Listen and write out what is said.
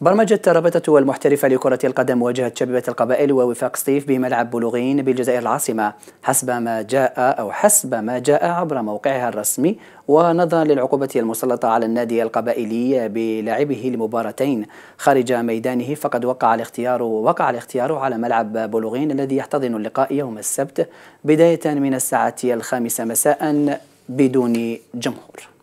برمجة رابطة المحترفة لكرة القدم واجهت شبيبة القبائل ووفاق سطيف بملعب بلوغين بالجزائر العاصمة حسب ما جاء أو حسب ما جاء عبر موقعها الرسمي ونظرا للعقوبة المسلطة على النادي القبائلي بلعبه لمباراتين خارج ميدانه فقد وقع الاختيار وقع الاختيار على ملعب بلوغين الذي يحتضن اللقاء يوم السبت بداية من الساعة الخامسة مساء بدون جمهور